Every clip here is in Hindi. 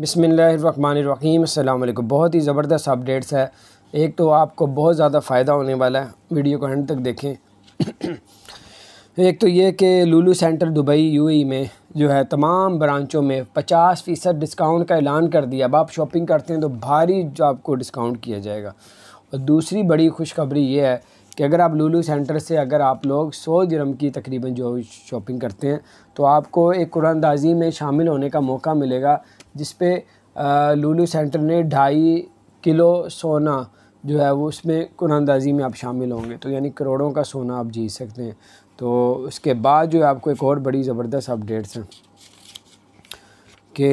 बसमीम अल्लाम बहुत ही ज़बरदस्त अपडेट्स है एक तो आपको बहुत ज़्यादा फ़ायदा होने वाला है वीडियो को एंड तक देखें एक तो ये कि लुलू सेंटर दुबई यूएई में जो है तमाम ब्रांचों में 50 फ़ीसद डिस्काउंट का ऐलान कर दिया अब आप शॉपिंग करते हैं तो भारी जो आपको डिस्काउंट किया जाएगा और दूसरी बड़ी खुशखबरी ये है कि अगर आप लूलू सेंटर से अगर आप लोग सौ दिरम की तकरीबन जो शॉपिंग करते हैं तो आपको एक कुरानदाजी में शामिल होने का मौका मिलेगा जिस पे लूलू सेंटर ने ढाई किलो सोना जो है वो उसमें कुरानदाजी में आप शामिल होंगे तो यानी करोड़ों का सोना आप जीत सकते हैं तो उसके बाद जो है आपको एक और बड़ी ज़बरदस्त अपडेट्स हैं कि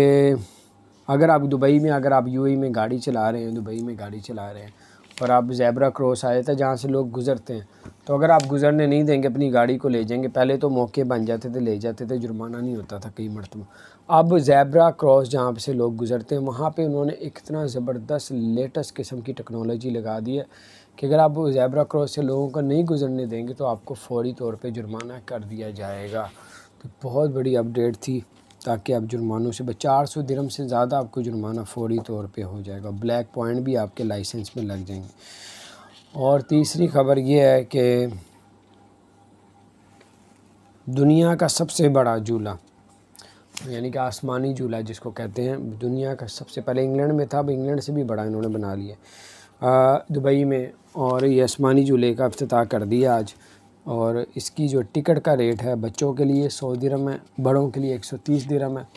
अगर आप दुबई में अगर आप यूएई में गाड़ी चला रहे हैं दुबई में गाड़ी चला रहे हैं और आप जैबरा क्रॉस आ जाता है जहाँ से लोग गुजरते हैं तो अगर आप गुजरने नहीं देंगे अपनी गाड़ी को ले जाएंगे पहले तो मौके बन जाते थे ले जाते थे जुर्माना नहीं होता था कई मरतबा अब जैबरा क्रॉस जहाँ से लोग गुजरते हैं वहाँ पे उन्होंने इतना ज़बरदस्त लेटेस्ट किस्म की टेक्नोलॉजी लगा दी है कि अगर आप जैबरा क्रॉस से लोगों को नहीं गुजरने देंगे तो आपको फौरी तौर पर जुर्माना कर दिया जाएगा तो बहुत बड़ी अपडेट थी ताकि आप जुर्मानों से चार सौ दिरम से ज़्यादा आपको जुर्माना फौरी तौर पर हो जाएगा ब्लैक पॉइंट भी आपके लाइसेंस में लग जाएंगे और तीसरी खबर ये है कि दुनिया का सबसे बड़ा झूला यानी कि आसमानी झूला जिसको कहते हैं दुनिया का सबसे पहले इंग्लैंड में था अब इंग्लैंड से भी बड़ा इन्होंने बना लिया दुबई में और ये आसमानी झूले का अफ्ताह कर दिया आज और इसकी जो टिकट का रेट है बच्चों के लिए सौ दिरम है बड़ों के लिए एक सौ तीस दिरम है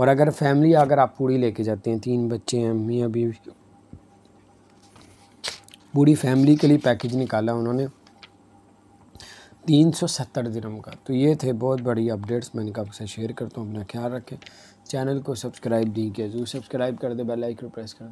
और अगर फैमिली अगर आप पूरी लेके जाते हैं तीन बच्चे हैं मियाँ बीवी पूरी फैमिली के लिए पैकेज निकाला उन्होंने तीन सौ सत्तर दिरम का तो ये थे बहुत बड़ी अपडेट्स मैंने कहा आपसे शेयर करता हूँ अपना ख्याल रखें चैनल को सब्सक्राइब नहीं किया जरूर तो सब्सक्राइब कर दे बेल आइकन प्रेस कर